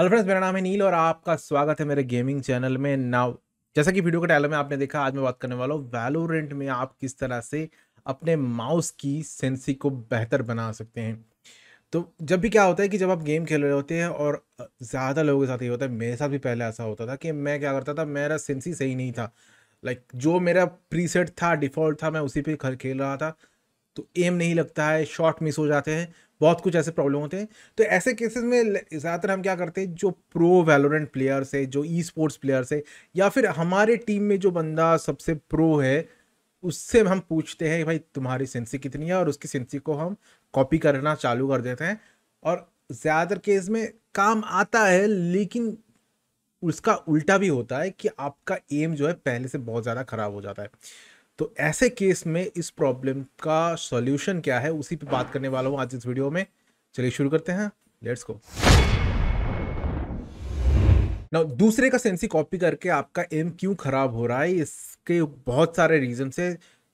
hello friends मेरा नाम है नील और आपका स्वागत है मेरे गेमिंग चैनल में नाउ जैसा कि वीडियो के टाइलर में आपने देखा आज मैं बात करने वाला हूँ वैलोरेंट में आप किस तरह से अपने माउस की सेंसी को बेहतर बना सकते हैं तो जब भी क्या होता है कि जब आप गेम खेल रहे होते हैं और ज़्यादा लोगों के साथ ये होता है मेरे साथ भी पहले ऐसा होता था कि मैं क्या करता था मेरा सेंसी सही नहीं था लाइक जो मेरा प्रीसेट था डिफ़ॉल्ट था मैं उसी पर खेल रहा था तो एम नहीं लगता है शॉट मिस हो जाते हैं बहुत कुछ ऐसे प्रॉब्लम होते हैं तो ऐसे केसेस में ज़्यादातर हम क्या करते हैं जो प्रो वैलोरेंट प्लेयर्स है जो ई स्पोर्ट्स प्लेयर्स है या फिर हमारे टीम में जो बंदा सबसे प्रो है उससे हम पूछते हैं भाई तुम्हारी सेंसी कितनी है और उसकी सेंसी को हम कॉपी करना चालू कर देते हैं और ज़्यादातर केस में काम आता है लेकिन उसका उल्टा भी होता है कि आपका एम जो है पहले से बहुत ज़्यादा ख़राब हो जाता है तो ऐसे केस में इस प्रॉब्लम का सॉल्यूशन क्या है उसी पे बात करने वाला हूँ आज इस वीडियो में चलिए शुरू करते हैं लेट्स गो ना दूसरे का सेंसी कॉपी करके आपका एम क्यों खराब हो रहा है इसके बहुत सारे रीजन से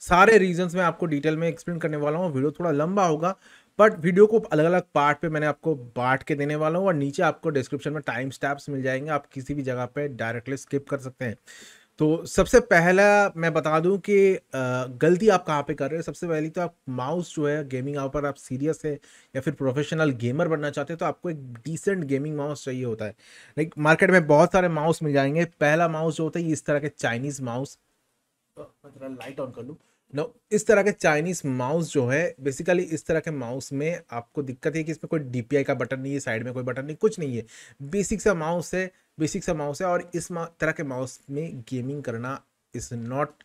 सारे रीजन मैं आपको डिटेल में एक्सप्लेन करने वाला हूँ वीडियो थोड़ा लंबा होगा बट वीडियो को अलग अलग पार्ट पे मैंने आपको बांट के देने वाला हूँ और नीचे आपको डिस्क्रिप्शन में टाइम स्टैप्स मिल जाएंगे आप किसी भी जगह पे डायरेक्टली स्किप कर सकते हैं तो सबसे पहला मैं बता दूं कि गलती आप कहाँ पे कर रहे हैं सबसे पहली तो आप माउस जो है गेमिंग आप पर आप सीरियस है या फिर प्रोफेशनल गेमर बनना चाहते हैं तो आपको एक डिसेंट गेमिंग माउस चाहिए होता है लाइक मार्केट में बहुत सारे माउस मिल जाएंगे पहला माउस जो होता है इस तरह के चाइनीज़ माउस थोड़ा लाइट ऑन कर लूँ नो इस तरह के चाइनीज़ माउस जो है बेसिकली इस तरह के माउस में आपको दिक्कत है कि इसमें कोई डीपीआई का बटन नहीं है साइड में कोई बटन नहीं कुछ नहीं है बेसिक सा माउस है बेसिक सा माउस है और इस तरह के माउस में गेमिंग करना इज़ नॉट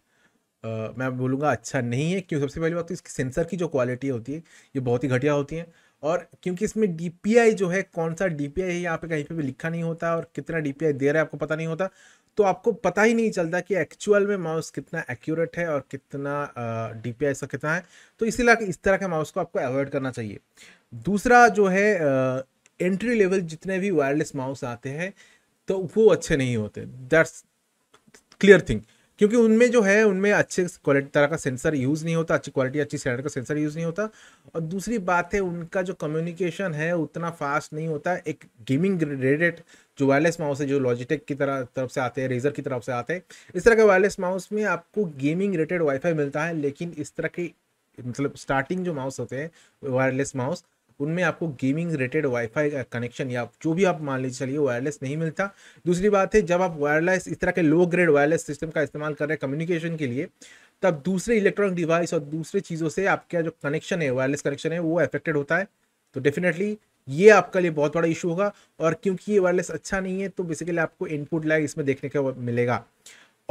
Uh, मैं बोलूँगा अच्छा नहीं है क्यों सबसे पहली बात तो इसकी सेंसर की जो क्वालिटी होती है ये बहुत ही घटिया होती है और क्योंकि इसमें डी जो है कौन सा डी है यहाँ पे कहीं पे भी लिखा नहीं होता और कितना डी दे रहा है आपको पता नहीं होता तो आपको पता ही नहीं चलता कि एक्चुअल में माउस कितना एक्यूरेट है और कितना डी पी आई कितना है तो इसीलिए इस तरह के माउस को आपको अवॉइड करना चाहिए दूसरा जो है एंट्री लेवल जितने भी वायरलेस माउस आते हैं तो वो अच्छे नहीं होते दैट्स क्लियर थिंग क्योंकि उनमें जो है उनमें अच्छे क्वालिटी तरह का सेंसर यूज़ नहीं होता अच्छी क्वालिटी अच्छी स्टैंडर्ड का सेंसर यूज़ नहीं होता और दूसरी बात है उनका जो कम्युनिकेशन है उतना फास्ट नहीं होता एक गेमिंग रेडेड जो वायरलेस माउस है जो लॉजिटेक की तरह तरफ से आते हैं रेजर की तरफ से आते हैं इस तरह के वायरलेस माउस में आपको गेमिंग रेटेड वाईफाई मिलता है लेकिन इस तरह के मतलब स्टार्टिंग जो माउस होते हैं वायरलेस माउस उनमें आपको गेमिंग रिलेटेड वाईफाई का कनेक्शन या जो भी आप मान लीजिए चलिए वायरलेस नहीं मिलता दूसरी बात है जब आप वायरलेस इस तरह के लो ग्रेड वायरलेस सिस्टम का इस्तेमाल कर रहे हैं कम्युनिकेशन के लिए तब दूसरे इलेक्ट्रॉनिक डिवाइस और दूसरे चीज़ों से आपका जो कनेक्शन है वायरलेस कनेक्शन है वो अफेक्टेड होता है तो डेफिनेटली ये आपके लिए बहुत बड़ा इशू होगा और क्योंकि ये वायरलेस अच्छा नहीं है तो बेसिकली आपको इनपुट लैग इसमें देखने को मिलेगा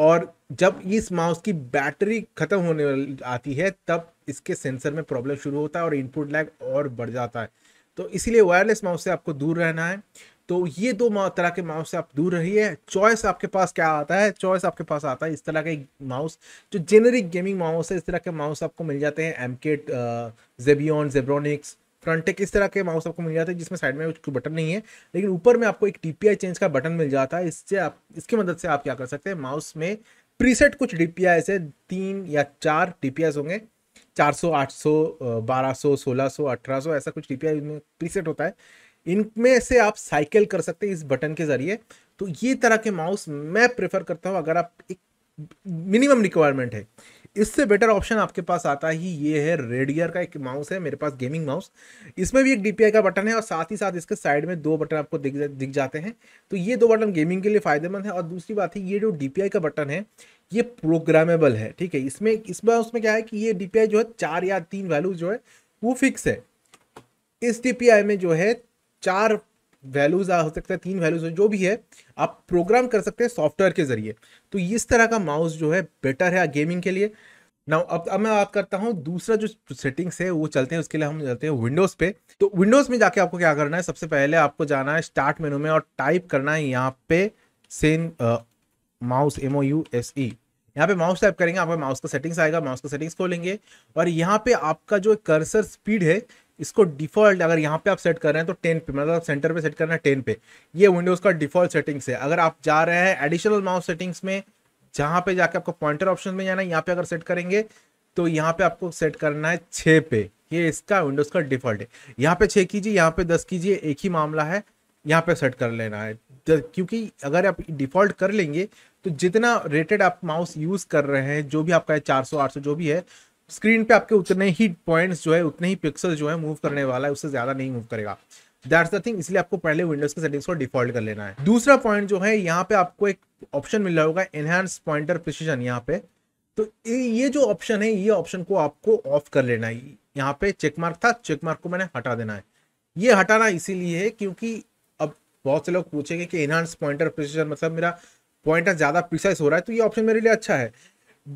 और जब इस माउस की बैटरी ख़त्म होने आती है तब इसके सेंसर में प्रॉब्लम शुरू होता है और इनपुट लैग और बढ़ जाता है तो इसीलिए वायरलेस माउस से आपको दूर रहना है तो ये दो तरह के माउस से आप दूर रहिए चॉइस आपके पास क्या आता है चॉइस आपके पास आता है इस तरह के माउस जो जेनरिक गेमिंग माउस है इस तरह के माउस आपको मिल जाते हैं एम केट जेबियन जेब्रोनिक्स फ्रंट एक इस तरह के माउस आपको मिल जाते हैं जिसमें साइड में कुछ बटन नहीं है लेकिन ऊपर में आपको एक टी चेंज का बटन मिल जाता है इससे आप इसकी मदद से आप क्या कर सकते हैं माउस में प्रीसेट कुछ डी पी है तीन या चार डी होंगे चार सौ सौ आठ बारह सौ सोलह सौ अठारह सौ ऐसा कुछ डी में प्रीसेट होता है इनमें से आप साइकिल कर सकते हैं इस बटन के ज़रिए तो ये तरह के माउस मैं प्रेफर करता हूँ अगर आप एक मिनिमम रिक्वायरमेंट है इससे बेटर ऑप्शन आपके पास आता ही ये है रेडियर का एक माउस है मेरे पास गेमिंग माउस इसमें भी एक डी का बटन है और साथ ही साथ इसके साइड में दो बटन आपको दिख दिख जाते हैं तो ये दो बटन गेमिंग के लिए फ़ायदेमंद है और दूसरी बात है ये जो डी का बटन है ये प्रोग्रामेबल है ठीक है इसमें इसमें उसमें क्या है कि ये डी जो है चार या तीन वैल्यू जो है वो फिक्स है इस डी में जो है चार वैल्यूज़ आ हो सकता है तीन वैल्यूज़ जो भी है आप प्रोग्राम कर सकते हैं सॉफ्टवेयर के ज़रिए तो इस तरह का माउस जो है बेटर है गेमिंग के लिए नाउ अब अब मैं बात करता हूँ दूसरा जो सेटिंग्स है वो चलते हैं उसके लिए हम चलते हैं विंडोज़ पे तो विंडोज़ में जाके आपको क्या करना है सबसे पहले आपको जाना है स्टार्ट मेनू में और टाइप करना है यहाँ पे सेन mouse M O U S E यहाँ पे माउस टाइप करेंगे आपका माउस का सेटिंग्स आएगा माउस का सेटिंग्स खोलेंगे और यहाँ पे आपका जो कर्सर स्पीड है इसको डिफॉल्ट अगर यहाँ पे आप सेट कर रहे हैं तो टेन पे मतलब सेंटर पे सेट करना है टेन पे ये विंडोज़ का डिफॉल्ट सेटिंग्स है अगर आप जा रहे हैं एडिशनल माउस सेटिंग्स में जहां पे जाके आपको पॉइंटर ऑप्शन में जाना है यहाँ पे अगर सेट करेंगे तो यहाँ पे आपको सेट करना है छ पे ये इसका विंडोज़ का डिफॉल्ट है यहाँ पे छः कीजिए यहाँ पे दस कीजिए एक ही मामला है यहाँ पे सेट कर लेना है तो क्योंकि अगर आप डिफॉल्ट कर लेंगे तो जितना रेटेड आप माउस यूज़ कर रहे हैं जो भी आपका है चार सौ जो भी है स्क्रीन पे आपके उतने ही पॉइंट्स जो है उतने ही पिक्सल जो है मूव करने वाला है उससे ज़्यादा नहीं मूव करेगा दैट्स द थिंग इसलिए आपको पहले विंडोज के सेटिंग्स को डिफॉल्ट कर लेना है दूसरा पॉइंट जो है यहाँ पे आपको एक ऑप्शन मिल रहा होगा एनहेंस पॉइंटर प्रिसीजन यहाँ पे तो ये जो ऑप्शन है ये ऑप्शन को आपको ऑफ कर लेना है यहाँ पे चेक मार्क था चेक मार्क को मैंने हटा देना है ये हटाना इसीलिए है क्योंकि अब बहुत से लोग पूछेंगे कि एनहांस पॉइंटर प्रिसीजन मतलब मेरा पॉइंटर ज़्यादा प्रिसाइज हो रहा है तो ये ऑप्शन मेरे लिए अच्छा है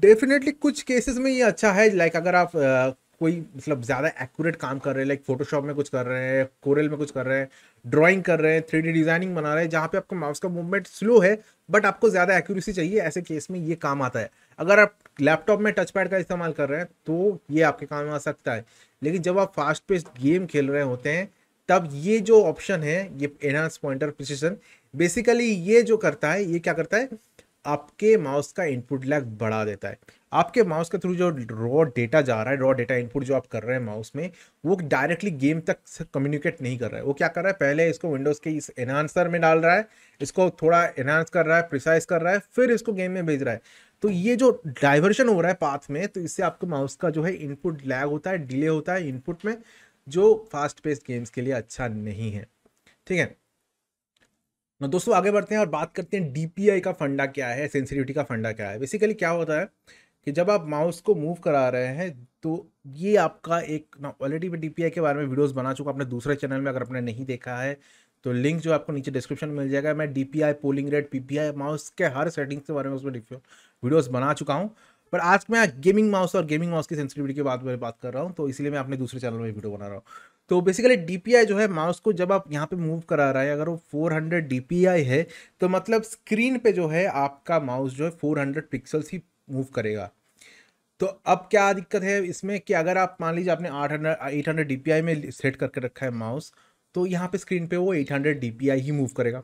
डेफिनेटली कुछ केसेस में ये अच्छा है लाइक अगर आप आ, कोई मतलब ज़्यादा एक्यूरेट काम कर रहे हैं लाइक फोटोशॉप में कुछ कर रहे हैं कोरल में कुछ कर रहे हैं ड्राइंग कर रहे हैं थ्री डिज़ाइनिंग बना रहे हैं जहाँ पे आपका माउस का मूवमेंट स्लो है बट आपको ज़्यादा एक्यूरेसी चाहिए ऐसे केस में ये काम आता है अगर आप लैपटॉप में टच पैड का इस्तेमाल कर रहे हैं तो ये आपके काम आ सकता है लेकिन जब आप फास्ट पेस्ट गेम खेल रहे होते हैं तब ये जो ऑप्शन है ये एनहांस पॉइंटर प्रिसीजन बेसिकली ये जो करता है ये क्या करता है आपके माउस का इनपुट लैग बढ़ा देता है आपके माउस के थ्रू जो रॉ डेटा जा रहा है रॉ डेटा इनपुट जो आप कर रहे हैं माउस में वो डायरेक्टली गेम तक कम्युनिकेट नहीं कर रहा है वो क्या कर रहा है पहले इसको विंडोज़ के इस एनहांसर में डाल रहा है इसको थोड़ा एनहांस कर रहा है प्रिसाइज कर रहा है फिर इसको गेम में भेज रहा है तो ये जो डाइवर्शन हो रहा है पाथ में तो इससे आपके माउस का जो है इनपुट लैग होता है डिले होता है इनपुट में जो फास्ट पेस्ट गेम्स के लिए अच्छा नहीं है ठीक है दोस्तों आगे बढ़ते हैं और बात करते हैं डी का फंडा क्या है सेंसिटिविटी का फंडा क्या है बेसिकली क्या होता है कि जब आप माउस को मूव करा रहे हैं तो ये आपका एक ना ऑलरेडी मैं डी के बारे में वीडियोस बना चुका अपने दूसरे चैनल में अगर आपने नहीं देखा है तो लिंक जो आपको नीचे डिस्क्रिप्शन में मिल जाएगा मैं डी पोलिंग रेट पी माउस के हर सेटिंग्स के बारे में उसमें वीडियोज़ बना चुका हूँ पर आज मैं गेमिंग माउस और गेमिंग माउस की सेंसिटिविटी के बाद में बात कर रहा हूँ तो इसलिए मैं अपने दूसरे चैनल में वीडियो बना रहा हूँ तो बेसिकली डी जो है माउस को जब आप यहाँ पे मूव करा रहा है अगर वो 400 डी है तो मतलब स्क्रीन पे जो है आपका माउस जो है 400 पिक्सल्स ही मूव करेगा तो अब क्या दिक्कत है इसमें कि अगर आप मान लीजिए आपने 800 हंड्रेड डीपीआई में सेट करके रखा है माउस तो यहाँ पे स्क्रीन पे वो 800 डीपीआई ही मूव करेगा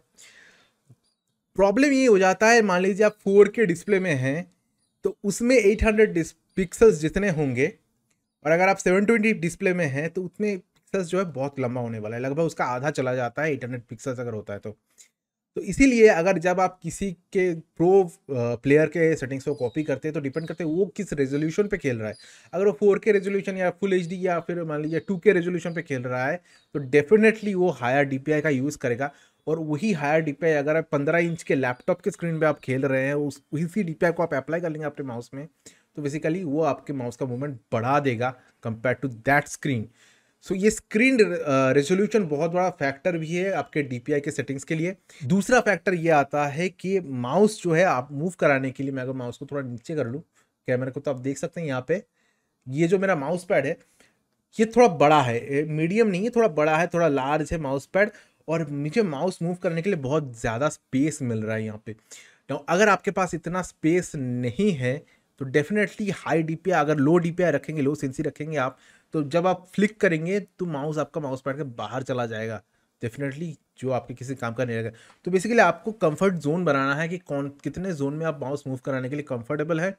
प्रॉब्लम ये हो जाता है मान लीजिए आप फोर के डिस्प्ले में हैं तो उसमें एट पिक्सल्स जितने होंगे और अगर आप ट्वेंटी डिस्प्ले में हैं तो उसमें पिक्सल्स जो है बहुत लंबा होने वाला है लगभग उसका आधा चला जाता है इंटरनेट हंड्रेड पिक्सल्स अगर होता है तो तो इसीलिए अगर जब आप किसी के प्रो प्लेयर के सेटिंग्स को कॉपी करते हैं तो डिपेंड करते हैं वो किस रेजोल्यूशन पे खेल रहा है अगर वो फोर के रेजोल्यूशन या फुल एच या फिर मान लीजिए टू के रेजोल्यूशन पे खेल रहा है तो डेफिनेटली वो हायर डी का यूज़ करेगा और वही हायर डी अगर आप पंद्रह इंच के लैपटॉप के स्क्रीन पर आप खेल रहे हैं उस उसी डी को आप अप्लाई कर लेंगे अपने माउस में तो बेसिकली वो आपके माउस का मूवमेंट बढ़ा देगा compare to that screen so ये स्क्रीन रेजोल्यूशन uh, बहुत बड़ा फैक्टर भी है आपके डी के सेटिंग्स के लिए दूसरा फैक्टर ये आता है कि माउस जो है आप मूव कराने के लिए मैं अगर माउस को थोड़ा नीचे कर लूँ कैमरे को तो आप देख सकते हैं यहाँ पे ये जो मेरा माउस पैड है ये थोड़ा बड़ा है मीडियम नहीं है थोड़ा बड़ा है थोड़ा लार्ज है माउस पैड और मुझे माउस मूव करने के लिए बहुत ज़्यादा स्पेस मिल रहा है यहाँ पे तो अगर आपके पास इतना स्पेस नहीं है तो डेफिनेटली हाई डी अगर लो डी रखेंगे लो सेंसी रखेंगे आप तो जब आप फ्लिक करेंगे तो माउस आपका माउस पैड के बाहर चला जाएगा डेफिनेटली जो आपके किसी काम का नहीं रहेगा तो बेसिकली आपको कंफर्ट जोन बनाना है कि कौन कितने जोन में आप माउस मूव कराने के लिए कंफर्टेबल है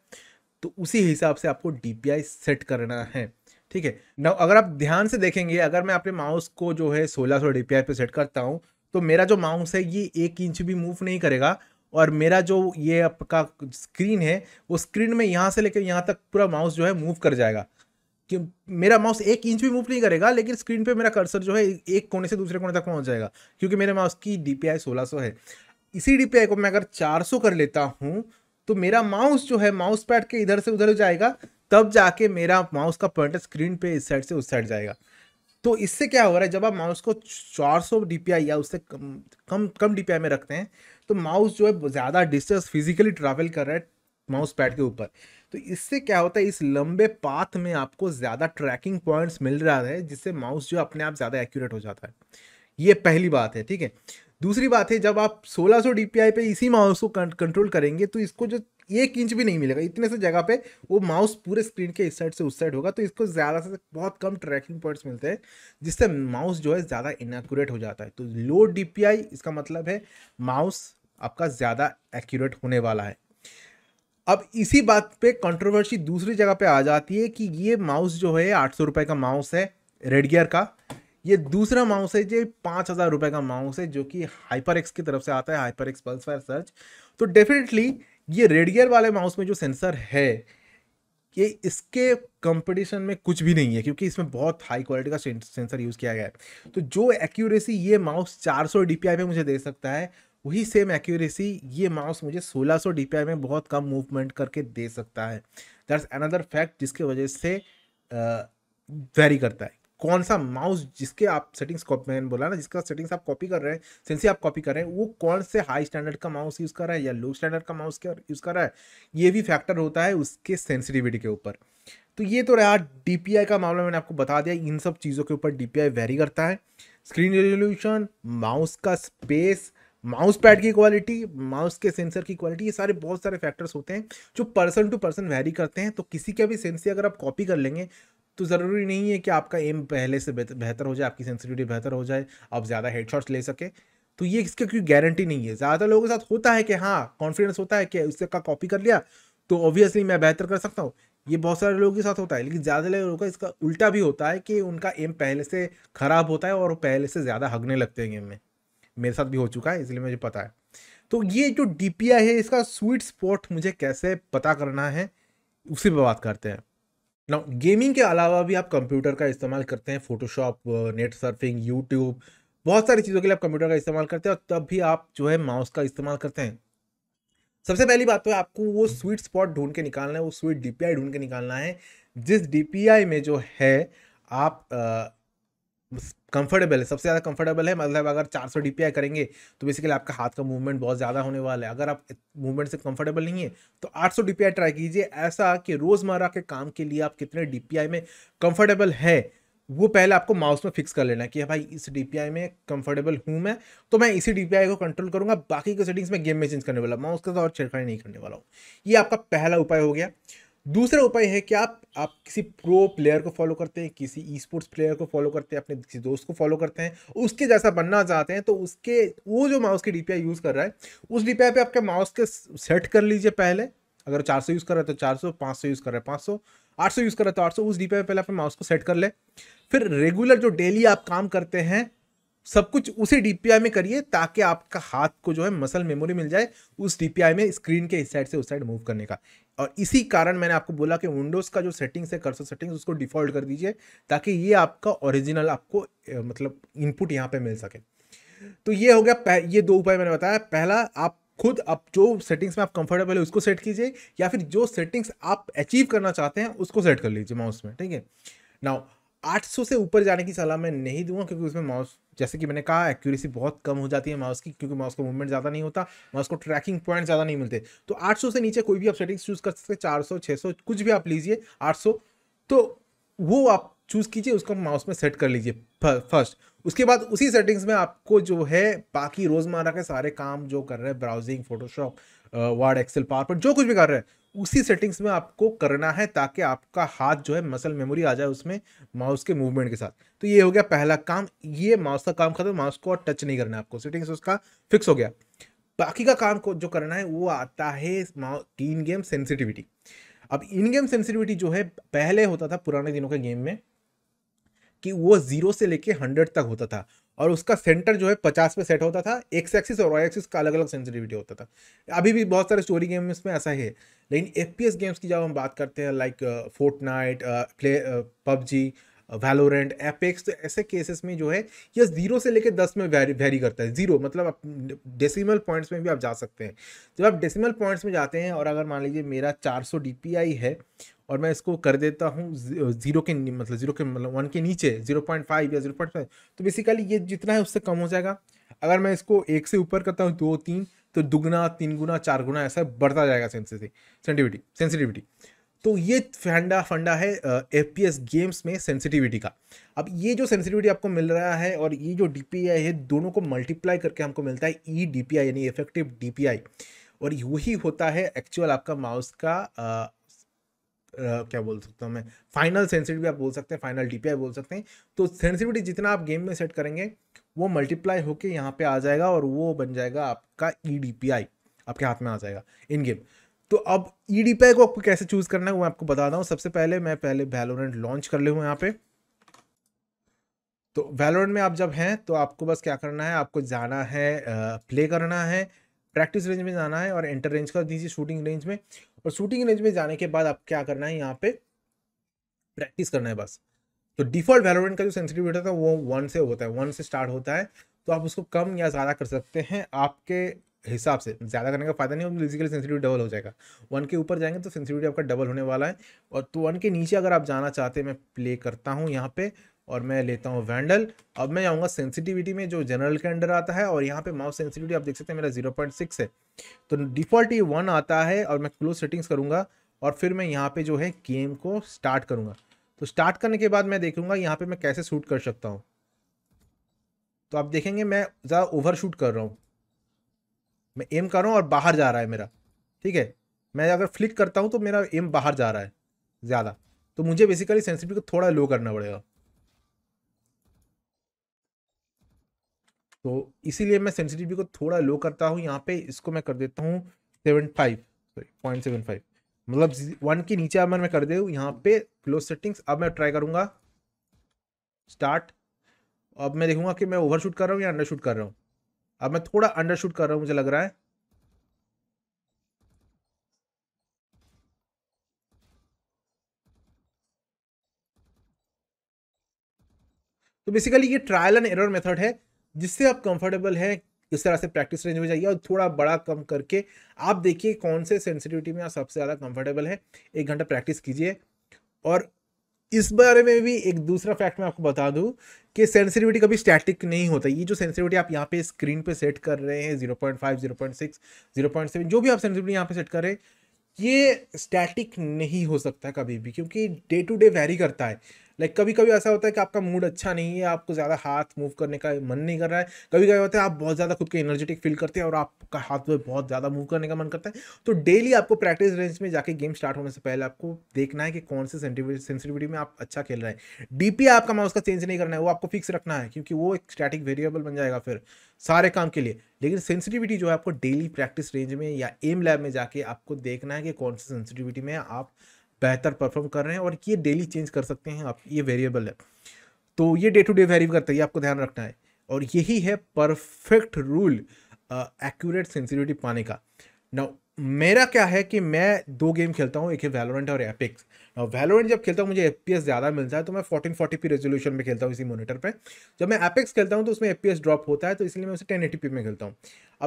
तो उसी हिसाब से आपको डी सेट करना है ठीक है ना अगर आप ध्यान से देखेंगे अगर मैं अपने माउस को जो है सोलह सौ डी पे सेट करता हूँ तो मेरा जो माउस है ये एक इंच भी मूव नहीं करेगा और मेरा जो ये आपका स्क्रीन है वो स्क्रीन में यहाँ से लेकर यहाँ तक पूरा माउस जो है मूव कर जाएगा कि मेरा माउस एक इंच भी मूव नहीं करेगा लेकिन स्क्रीन पे मेरा कर्सर जो है एक कोने से दूसरे कोने तक पहुंच जाएगा क्योंकि मेरे माउस की डीपीआई 1600 है इसी डी को मैं अगर 400 कर लेता हूं तो मेरा माउस जो है माउस पैड के इधर से उधर हो जाएगा तब जाके मेरा माउस का पॉइंटर स्क्रीन पे इस साइड से उस साइड जाएगा तो इससे क्या हो रहा है जब आप माउस को 400 डीपीआई या उससे कम कम कम डीपीआई में रखते हैं तो माउस जो है ज़्यादा डिस्टेंस फिजिकली ट्रैवल कर रहा है माउस पैड के ऊपर तो इससे क्या होता है इस लंबे पाथ में आपको ज़्यादा ट्रैकिंग पॉइंट्स मिल रहा है जिससे माउस जो अपने आप ज़्यादा एक्यूरेट हो जाता है ये पहली बात है ठीक है दूसरी बात है जब आप 1600 सौ डीपीआई पे इसी माउस को कंट्रोल करेंगे तो इसको जो एक इंच भी नहीं मिलेगा इतने से जगह पे वो माउस पूरे स्क्रीन के इस साइड से उस साइड होगा तो इसको ज़्यादा से बहुत कम ट्रैकिंग पॉइंट्स मिलते हैं जिससे माउस जो है ज़्यादा इनएक्यूरेट हो जाता है तो लो डी इसका मतलब है माउस आपका ज़्यादा एक्यूरेट होने वाला है अब इसी बात पे कंट्रोवर्सी दूसरी जगह पे आ जाती है कि ये माउस जो है आठ सौ रुपए का माउस है रेड गियर का ये दूसरा माउस है जो पाँच हज़ार रुपये का माउस है जो कि हाइपर एक्स की तरफ से आता है HyperX Pulsefire surge तो डेफिनेटली ये रेड गियर वाले माउस में जो सेंसर है ये इसके कंपटीशन में कुछ भी नहीं है क्योंकि इसमें बहुत हाई क्वालिटी का सेंसर यूज़ किया गया है तो जो एक्यूरेसी ये माउस 400 डीपीआई पे मुझे दे सकता है वही सेम एक्यूरेसी ये माउस मुझे 1600 dpi में बहुत कम मूवमेंट करके दे सकता है दैट्स अनदर फैक्ट जिसके वजह से वेरी करता है कौन सा माउस जिसके आप सेटिंग्स कॉपी मैंने बोला ना जिसका सेटिंग्स आप कॉपी कर रहे हैं सेंसी आप कॉपी कर रहे हैं वो कौन से हाई स्टैंडर्ड का माउस यूज़ कर रहा है या लो स्टैंडर्ड का माउस यूज़ कर रहा है ये भी फैक्टर होता है उसके सेंसिटिविटी के ऊपर तो ये तो रहा डी का मामला मैंने आपको बता दिया इन सब चीज़ों के ऊपर डी वेरी करता है स्क्रीन रेजोल्यूशन माउस का स्पेस माउस पैड की क्वालिटी माउस के सेंसर की क्वालिटी ये सारे बहुत सारे फैक्टर्स होते हैं जो पर्सन टू पर्सन वेरी करते हैं तो किसी का भी सेंस अगर आप कॉपी कर लेंगे तो ज़रूरी नहीं है कि आपका एम पहले से बेहतर हो जाए आपकी सेंसिटिविटी बेहतर हो जाए आप ज़्यादा हेडशॉट्स ले सके तो ये इसका कोई गारंटी नहीं है ज़्यादातर लोगों के साथ होता है कि हाँ कॉन्फिडेंस होता है कि उससे का कॉपी कर लिया तो ऑब्वियसली मैं बेहतर कर सकता हूँ ये बहुत सारे लोगों के साथ होता है लेकिन ज़्यादा लोगों का इसका उल्टा भी होता है कि उनका एम पहले से ख़राब होता है और पहले से ज़्यादा हगने लगते हैं गेम में मेरे साथ भी हो चुका है इसलिए मुझे पता है तो ये जो डी है इसका स्वीट स्पॉट मुझे कैसे पता करना है उसी पर बात करते हैं ना गेमिंग के अलावा भी आप कंप्यूटर का इस्तेमाल करते हैं फोटोशॉप नेट सर्फिंग यूट्यूब बहुत सारी चीज़ों के लिए आप कंप्यूटर का इस्तेमाल करते हैं और तब भी आप जो है माउस का इस्तेमाल करते हैं सबसे पहली बात तो है आपको वो स्वीट स्पॉट ढूंढ के निकालना है वो स्वीट डीपीआई ढूंढ के निकालना है जिस डीपीआई में जो है आप कंफर्टेबल है सबसे ज़्यादा कंफर्टेबल है मतलब अगर 400 सौ करेंगे तो बेसिकली आपका हाथ का मूवमेंट बहुत ज़्यादा होने वाला है अगर आप मूवमेंट से कंफर्टेबल नहीं है तो 800 सौ ट्राई कीजिए ऐसा कि रोज़मर्रा के काम के लिए आप कितने डी में कंफर्टेबल है वो पहले आपको माउस में फिक्स कर लेना कि हाँ भाई इस डी में कंफर्टेबल हूँ मैं तो मैं इसी डी को कंट्रोल करूँगा बाकी के सेटिंग्स में गेम में चेंज करने वाला माउस के साथ और छेड़खानी नहीं करने वाला हूँ ये आपका पहला उपाय हो गया दूसरा उपाय है कि आप आप किसी प्रो प्लेयर को फॉलो करते हैं किसी ई स्पोर्ट्स प्लेयर को फॉलो करते हैं अपने किसी दोस्त को फॉलो करते हैं उसके जैसा बनना चाहते हैं तो उसके वो जो माउस की डीपीआई यूज़ कर रहा है उस डीपीआई पे आपके माउस के सेट कर लीजिए पहले अगर चार सौ यूज़ कर रहा है तो चार सौ पाँच सौ यूज़ कर रहा है पाँच सौ आठ सौ यूज़ कर रहा है तो आठ सौ उस डी पे पहले अपने माउस को सेट कर ले फिर रेगुलर जो डेली आप काम करते हैं सब कुछ उसी डीपीआई में करिए ताकि आपका हाथ को जो है मसल मेमोरी मिल जाए उस डीपीआई में स्क्रीन के इस साइड से उस साइड मूव करने का और इसी कारण मैंने आपको बोला कि विंडोज़ का जो सेटिंग्स है कर्सर सेटिंग्स उसको डिफ़ॉल्ट कर दीजिए ताकि ये आपका ओरिजिनल आपको मतलब इनपुट यहाँ पे मिल सके तो ये हो गया ये दो उपाय मैंने बताया पहला आप खुद आप जो सेटिंग्स में आप कंफर्टेबल है उसको सेट कीजिए या फिर जो सेटिंग्स आप अचीव करना चाहते हैं उसको सेट कर लीजिए माउस में ठीक है नाउ 800 से ऊपर जाने की सलाह मैं नहीं दूंगा क्योंकि उसमें माउस जैसे कि मैंने कहा एक्यूरेसी बहुत कम हो जाती है माउस की क्योंकि माउस का मूवमेंट ज़्यादा नहीं होता माउस को ट्रैकिंग पॉइंट ज़्यादा नहीं मिलते तो 800 से नीचे कोई भी आप सेटिंग्स चूज़ कर सकते हैं 400 सौ कुछ भी आप लीजिए आठ तो वो आप चूज़ कीजिए उसको माउस में सेट कर लीजिए फर्स्ट उसके बाद उसी सेटिंग्स में आपको जो है बाकी रोज़मर्रा के सारे काम जो कर रहे हैं browsing Photoshop Word Excel PowerPoint जो कुछ भी कर रहे हैं उसी सेटिंग्स में आपको करना है ताकि आपका हाथ जो है मसल मेमोरी आ जाए उसमें माउस के मूवमेंट के साथ तो ये हो गया पहला काम ये माउस का काम खत्म माउस को और टच नहीं करना है आपको सेटिंग्स उसका फिक्स हो गया बाकी का काम को जो करना है वो आता है इन गेम सेंसिटिविटी अब इन गेम सेंसिटिविटी जो है पहले होता था पुराने दिनों के गेम में कि वो जीरो से लेके हंड्रेड तक होता था और उसका सेंटर जो है पचास पे सेट होता था एक्स एक्सिस और वाई एक्सिस का अलग अलग सेंसिटिविटी होता था अभी भी बहुत सारे स्टोरी गेम में ऐसा ही है लेकिन एफ गेम्स की जब हम बात करते हैं like Fortnite play PUBG Valorant Apex तो ऐसे केसेस में जो है यह जीरो से लेकर दस में वेरी वैरी करता है जीरो मतलब आप डेसिमल पॉइंट्स में भी आप जा सकते हैं जब आप डेसिमल पॉइंट्स में जाते हैं और अगर मान लीजिए मेरा चार सौ है और मैं इसको कर देता हूँ जीरो मतलब के मतलब जीरो के मतलब वन के नीचे जीरो पॉइंट फाइव या जीरो पॉइंट फाइव तो बेसिकली ये जितना है उससे कम हो जाएगा अगर मैं इसको एक से ऊपर करता हूँ दो तीन तो दुगना तीन गुना चार गुना ऐसा बढ़ता जाएगा सेंसिटिविटी सेंसिटिविटी तो ये फंडा फंडा है एफ पी एस गेम्स में सेंसिटिविटी का अब ये जो सेंसिटिविटी आपको मिल रहा है और ये जो डी पी आई है दोनों को मल्टीप्लाई करके हमको मिलता है ई डी पी आई यानी इफेक्टिव डी पी आई और यही होता है एक्चुअल आपका माउस का आ, आ, क्या बोल सकता हूँ मैं फाइनल सेंसिटिविटी आप बोल सकते हैं फाइनल डीपीआई बोल सकते हैं तो सेंसिटिविटी जितना आप गेम में सेट करेंगे वो मल्टीप्लाई होके यहाँ पे आ जाएगा और वो बन जाएगा आपका ई डी पी आई आपके हाथ में आ जाएगा इन गेम तो अब ई e को आपको कैसे चूज़ करना है वो मैं आपको बता दूँ सबसे पहले मैं पहले वैलोरेंट लॉन्च कर ले हूँ यहाँ पे तो वैलोरेंट में आप जब हैं तो आपको बस क्या करना है आपको जाना है प्ले करना है प्रैक्टिस रेंज में जाना है और एंटर रेंज कर दीजिए शूटिंग रेंज में और शूटिंग रेंज में जाने के बाद आप क्या करना है यहाँ पे प्रैक्टिस करना है बस तो डिफॉल्ट वैलोरेंट का जो सेंसिटिविटी होता है वो वन से होता है वन से स्टार्ट होता है तो आप उसको कम या ज़्यादा कर सकते हैं आपके हिसाब से ज़्यादा करने का फ़ायदा नहीं होगा फिजिकली सेंसिटिविटी डबल हो जाएगा वन के ऊपर जाएंगे तो सेंसिटिविटी आपका डबल होने वाला है और तो वन के नीचे अगर आप जाना चाहते हैं मैं प्ले करता हूँ यहाँ पे और मैं लेता हूँ वैंडल अब मैं आऊँगा सेंसिटिविटी में जो जनरल के अंडर आता है और यहाँ पे माउस सेंसिटिविटी आप देख सकते हैं मेरा जीरो पॉइंट सिक्स है तो डिफ़ॉल्ट ये वन आता है और मैं क्लोज सेटिंग्स करूँगा और फिर मैं यहाँ पर जो है गेम को स्टार्ट करूँगा तो स्टार्ट करने के बाद मैं देखूँगा यहाँ पर मैं कैसे शूट कर सकता हूँ तो आप देखेंगे मैं ज़्यादा ओवर शूट कर रहा हूँ मैं एम कर रहा हूँ और बाहर जा रहा है मेरा ठीक है मैं अगर फ्लिक करता हूँ तो मेरा एम बाहर जा रहा है ज़्यादा तो मुझे बेसिकली सेंसिटिविटी को थोड़ा लो करना पड़ेगा तो इसीलिए मैं सेंसिटिविटी को थोड़ा लो करता हूँ यहाँ पे इसको मैं कर देता हूँ seven five sorry point seven five मतलब वन के नीचे अगर मैं कर दे यहाँ पे क्लोज सेटिंग्स अब मैं ट्राई करूँगा स्टार्ट अब मैं देखूँगा कि मैं शूट कर रहा हूँ या शूट कर रहा हूँ अब मैं थोड़ा अंडरशूट कर रहा हूं मुझे लग रहा है तो बेसिकली ये ट्रायल एंड एरर मेथड है जिससे आप कंफर्टेबल हैं इस तरह से प्रैक्टिस रेंज में जाइए और थोड़ा बड़ा कम करके आप देखिए कौन से सेंसिटिविटी में आप सबसे ज़्यादा कंफर्टेबल है एक घंटा प्रैक्टिस कीजिए और इस बारे में भी एक दूसरा फैक्ट मैं आपको बता दूं कि सेंसिटिविटी कभी स्टैटिक नहीं होता ये जो सेंसिटिविटी आप यहाँ पे स्क्रीन पे सेट कर रहे हैं 0.5 0.6 0.7 जो भी आप सेंसिटिविटी यहाँ पे सेट कर रहे हैं ये स्टैटिक नहीं हो सकता कभी भी क्योंकि डे टू डे वेरी करता है लाइक कभी कभी ऐसा होता है कि आपका मूड अच्छा नहीं है आपको ज़्यादा हाथ मूव करने का मन नहीं कर रहा है कभी कभी होता है आप बहुत ज़्यादा खुद के एनर्जेटिक फील करते हैं और आपका हाथ में बहुत ज़्यादा मूव करने का मन करता है तो डेली आपको प्रैक्टिस रेंज में जाके गेम स्टार्ट होने से पहले आपको देखना है कि कौन से सेंसिटिविटी में आप अच्छा खेल रहे हैं डी आपका माउस का चेंज नहीं करना है वो आपको फिक्स रखना है क्योंकि वो एक स्टैटिक वेरिएबल बन जाएगा फिर सारे काम के लिए लेकिन सेंसिटिविटी जो है आपको डेली प्रैक्टिस रेंज में या एम लैब में जाके आपको देखना है कि कौन सी सेंसिटिविटी में आप बेहतर परफॉर्म कर रहे हैं और ये डेली चेंज कर सकते हैं आप ये वेरिएबल है तो ये डे टू डे वेरी करता है ये आपको ध्यान रखना है और यही है परफेक्ट रूल एक्यूरेट सेंसिटिविटी पाने का नाउ मेरा क्या है कि मैं दो गेम खेलता हूँ एक है वैलोरेंट और एपिक्स वैलोरेंट जब खेलता हूँ मुझे एफ ज़्यादा मिलता है तो मैं फोर्टीन फोर्टी पी रेजोल्यूशन में खेलता हूँ इसी मोनिटर पर जब मैं एपिक्स खेलता हूँ तो उसमें एफ ड्रॉप होता है तो इसलिए मैं उसे टेन एटी पी में खेलता हूँ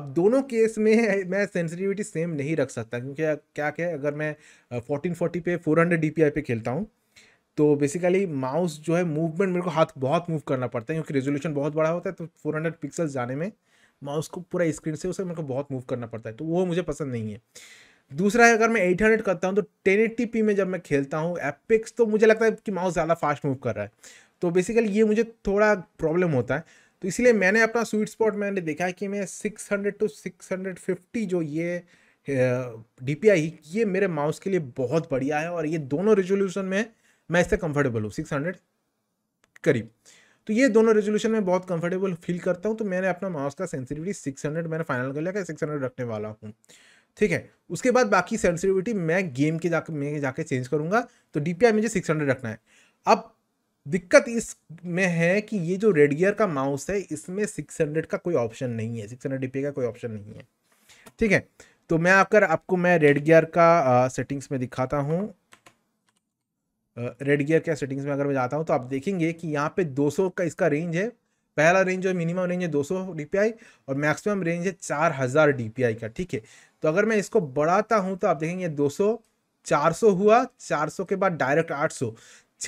अब दोनों केस में मैं सेंसिटिविटी सेम नहीं रख सकता क्योंकि क्या क्या है अगर मैं फोर्टीन फोर्टी पे four hundred D P I पे खेलता हूँ तो बेसिकली माउस जो है मूवमेंट मेरे को हाथ बहुत मूव करना पड़ता है क्योंकि रेजोल्यूशन बहुत बड़ा होता है तो फोर हंड्रेड पिक्सल जाने में माउस को पूरा स्क्रीन से उसे मेरे को बहुत मूव करना पड़ता है तो वो मुझे पसंद नहीं है दूसरा है अगर मैं एट हंड्रेड करता हूँ तो टेन पी में जब मैं खेलता हूँ एपिक्स तो मुझे लगता है कि माउस ज़्यादा फास्ट मूव कर रहा है तो बेसिकली ये मुझे थोड़ा प्रॉब्लम होता है तो इसलिए मैंने अपना स्वीट स्पॉट मैंने देखा कि मैं 600 टू 650 जो ये डी पी आई ये मेरे माउस के लिए बहुत बढ़िया है और ये दोनों रेजोल्यूशन में मैं इससे कंफर्टेबल हूँ हंड्रेड करीब तो ये दोनों रेजोल्यूशन में बहुत कंफर्टेबल फील करता हूँ तो मैंने अपना माउस का सेंसिटिविटी सिक्स हंड्रेड मैंने फाइनल कर लिया सिक्स हंड्रेड रखने वाला हूँ ठीक है उसके बाद बाकी सेंसिटिविटी मैं गेम के जाकर मैं जाके चेंज करूँगा तो डी मुझे सिक्स रखना है अब दिक्कत इस में है कि ये जो रेडगियर का माउस है इसमें हंड्रेड का कोई ऑप्शन नहीं है सिक्स हंड्रेड का कोई ऑप्शन नहीं है ठीक है तो मैं आकर आपको मैं रेडगियर का सेटिंग्स में दिखाता हूँ रेड गियर क्या सेटिंग्स में अगर मैं जाता हूँ तो आप देखेंगे कि यहाँ पे 200 का इसका रेंज है पहला रेंज और मिनिमम रेंज है 200 डीपीआई और मैक्सिमम रेंज है 4000 डीपीआई का ठीक है तो अगर मैं इसको बढ़ाता हूँ तो आप देखेंगे 200 400 हुआ 400 के बाद डायरेक्ट 800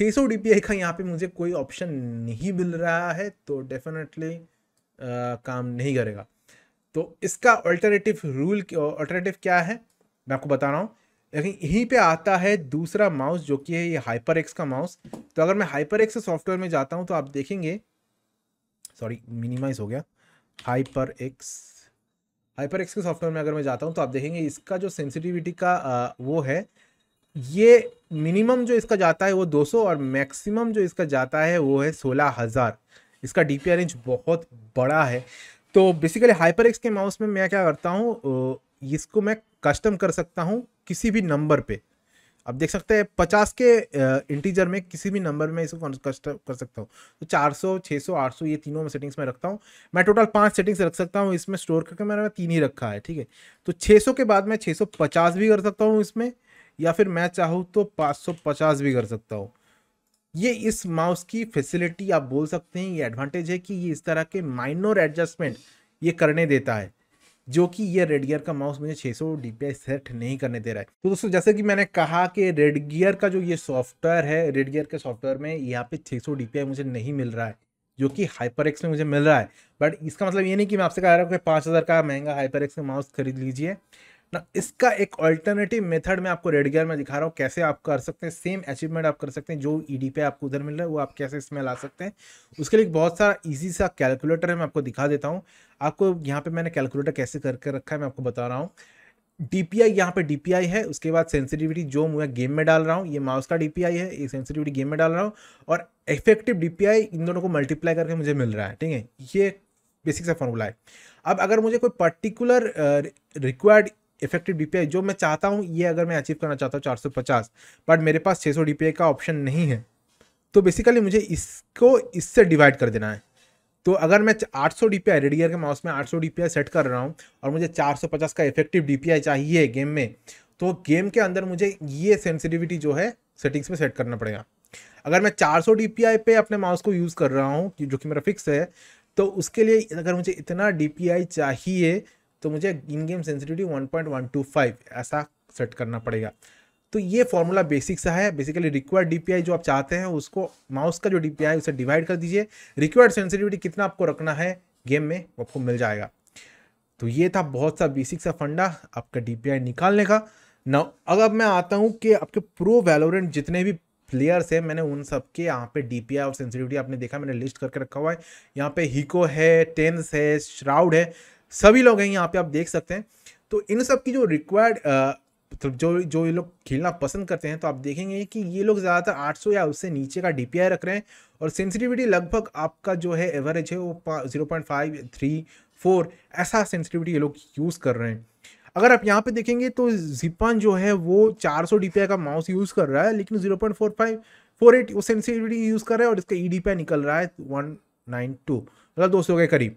600 डीपीआई का यहाँ पे मुझे कोई ऑप्शन नहीं मिल रहा है तो डेफिनेटली काम नहीं करेगा तो इसका ऑल्टरनेटिव रूल ऑल्टरनेटिव क्या है मैं आपको बता रहा हूँ लेकिन यहीं पे आता है दूसरा माउस जो कि है ये हाइपर एक्स का माउस तो अगर मैं हाइपर एक्स सॉफ्टवेयर में जाता हूँ तो आप देखेंगे सॉरी मिनिमाइज हो गया हाइपर एक्स हाइपर एक्स के सॉफ्टवेयर में अगर मैं जाता हूँ तो आप देखेंगे इसका जो सेंसिटिविटी का आ, वो है ये मिनिमम जो इसका जाता है वो 200 और मैक्सिमम जो इसका जाता है वो है सोलह हज़ार इसका डी रेंज बहुत बड़ा है तो बेसिकली हाइपर एक्स के माउस में मैं क्या करता हूँ इसको मैं कस्टम कर सकता हूँ किसी भी नंबर पे आप देख सकते हैं पचास के इंटीजर में किसी भी नंबर में इसको कस्टम कर सकता हूँ तो चार सौ छः सौ आठ सौ ये तीनों में सेटिंग्स में रखता हूँ मैं टोटल पाँच सेटिंग्स रख सकता हूँ इसमें स्टोर करके मैंने तीन ही रखा है ठीक है तो छः सौ के बाद मैं छः सौ पचास भी कर सकता हूँ इसमें या फिर मैं चाहूँ तो पाँच सौ पचास भी कर सकता हूँ ये इस माउस की फैसिलिटी आप बोल सकते हैं ये एडवांटेज है कि ये इस तरह के माइनर एडजस्टमेंट ये करने देता है जो कि ये रेड गियर का माउस मुझे 600 सौ सेट नहीं करने दे रहा है तो दोस्तों जैसे कि मैंने कहा कि रेड गियर का जो ये सॉफ्टवेयर है रेड गियर के सॉफ्टवेयर में यहाँ पे 600 डीपीआई मुझे नहीं मिल रहा है जो कि हाइपर एक्स में मुझे मिल रहा है बट इसका मतलब ये नहीं कि मैं आपसे कह रहा हूँ कि पाँच हज़ार का महंगा हाइपर एक्स में माउस खरीद लीजिए ना इसका एक ऑल्टरनेटिव मेथड में आपको रेड गियर में दिखा रहा हूँ कैसे आप कर सकते हैं सेम अचीवमेंट आप कर सकते हैं जो ई डी पे आपको उधर मिल रहा है वो आप कैसे इसमें ला सकते हैं उसके लिए बहुत सारा ईजी सा कैलकुलेटर है मैं आपको दिखा देता हूँ आपको यहाँ पे मैंने कैलकुलेटर कैसे करके रखा है मैं आपको बता रहा हूँ डी पी आई यहाँ पर डी पी आई है उसके बाद सेंसिटिविटी जो मैं गेम में डाल रहा हूँ ये माउस का डी पी आई है ये सेंसिटिविटी गेम में डाल रहा हूँ और इफेक्टिव डी पी आई इन दोनों को मल्टीप्लाई करके मुझे मिल रहा है ठीक है ये बेसिक सा फॉर्मूला है अब अगर मुझे कोई particular required effective D P I जो मैं चाहता हूँ ये अगर मैं अचीव करना चाहता हूँ चार सौ पचास बट मेरे पास छः सौ डी पी आई का ऑप्शन नहीं है तो बेसिकली मुझे इसको इससे डिवाइड कर देना है तो अगर मैं 800 सौ डी रेडियर के माउस में 800 सौ सेट कर रहा हूँ और मुझे 450 का इफेक्टिव डी चाहिए गेम में तो गेम के अंदर मुझे ये सेंसिटिविटी जो है सेटिंग्स में सेट करना पड़ेगा अगर मैं 400 सौ पे अपने माउस को यूज़ कर रहा हूँ जो कि मेरा फिक्स है तो उसके लिए अगर मुझे इतना डी चाहिए तो मुझे इन गेम सेंसिटिविटी वन ऐसा सेट करना पड़ेगा तो ये फॉर्मूला बेसिक सा है बेसिकली रिक्वायर्ड डीपीआई जो आप चाहते हैं उसको माउस का जो डीपीआई उसे डिवाइड कर दीजिए रिक्वायर्ड सेंसिटिविटी कितना आपको रखना है गेम में वो आपको मिल जाएगा तो ये था बहुत सा बेसिक सा फंडा आपका डीपीआई निकालने का ना अगर मैं आता हूँ कि आपके प्रो वैलोरेंट जितने भी प्लेयर्स हैं मैंने उन सब के यहाँ पे आई और सेंसिटिविटी आपने देखा मैंने लिस्ट करके रखा हुआ है यहाँ पे हीको है टेंस है श्राउड है सभी लोग हैं यहाँ पे आप देख सकते हैं तो इन सब की जो रिक्वायर्ड तो जो जो ये लोग खेलना पसंद करते हैं तो आप देखेंगे कि ये लोग ज़्यादातर 800 या उससे नीचे का डी रख रहे हैं और सेंसिटिविटी लगभग आपका जो है एवरेज है वो zero point five three four ऐसा सेंसिटिविटी ये लोग यूज़ कर रहे हैं अगर आप यहाँ पे देखेंगे तो जिपान जो है वो 400 सौ का माउस यूज़ कर रहा है लेकिन जीरो पॉइंट वो सेंसिटिविटी यूज़ कर रहा है और इसका ई e निकल रहा है वन मतलब दो के करीब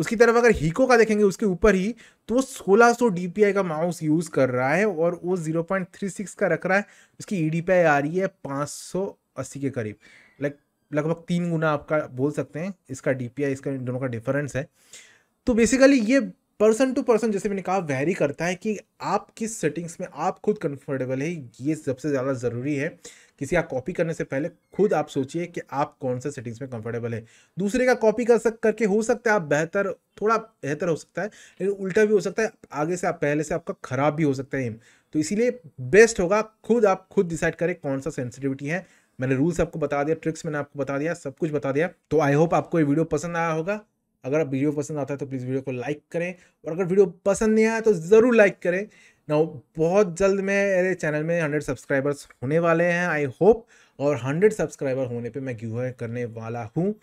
उसकी तरफ अगर हीको का देखेंगे उसके ऊपर ही तो वो 1600 डीपीआई का माउस यूज़ कर रहा है और वो 0.36 का रख रहा है उसकी ई e आ रही है 580 के करीब लाइक लगभग तीन गुना आपका बोल सकते हैं इसका डीपीआई इसका इन दोनों का डिफरेंस है तो बेसिकली ये पर्सन टू पर्सन जैसे मैंने कहा वेरी करता है कि आप किस सेटिंग्स में आप खुद कंफर्टेबल है ये सबसे ज़्यादा ज़रूरी है किसी का कॉपी करने से पहले खुद आप सोचिए कि आप कौन से सेटिंग्स में कंफर्टेबल है दूसरे का कॉपी कर सक करके हो सकता है आप बेहतर थोड़ा बेहतर हो सकता है लेकिन उल्टा भी हो सकता है आगे से आप पहले से आपका खराब भी हो सकता है एम तो इसीलिए बेस्ट होगा खुद आप खुद डिसाइड करें कौन सा सेंसिटिविटी है मैंने रूल्स आपको बता दिया ट्रिक्स मैंने आपको बता दिया सब कुछ बता दिया तो आई होप आपको ये वीडियो पसंद आया होगा अगर आप वीडियो पसंद आता है तो प्लीज़ वीडियो को लाइक करें और अगर वीडियो पसंद नहीं आया तो ज़रूर लाइक करें ना बहुत जल्द मेरे चैनल में हंड्रेड सब्सक्राइबर्स होने वाले हैं आई होप और हंड्रेड सब्सक्राइबर होने पे मैं गिवे करने वाला हूँ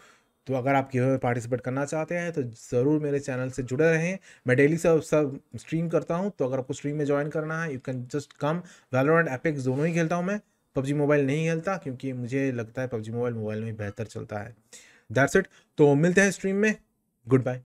तो अगर आप गिवे में पार्टिसिपेट करना चाहते हैं तो ज़रूर मेरे चैनल से जुड़े रहें मैं डेली सब सब स्ट्रीम करता हूँ तो अगर आपको स्ट्रीम में ज्वाइन करना है यू कैन जस्ट कम वेलो एंड एपिक्स दोनों ही खेलता हूँ मैं पबजी मोबाइल नहीं खेलता क्योंकि मुझे लगता है पबजी मोबाइल मोबाइल में बेहतर चलता है दैट्स इट तो मिलते हैं स्ट्रीम में गुड बाय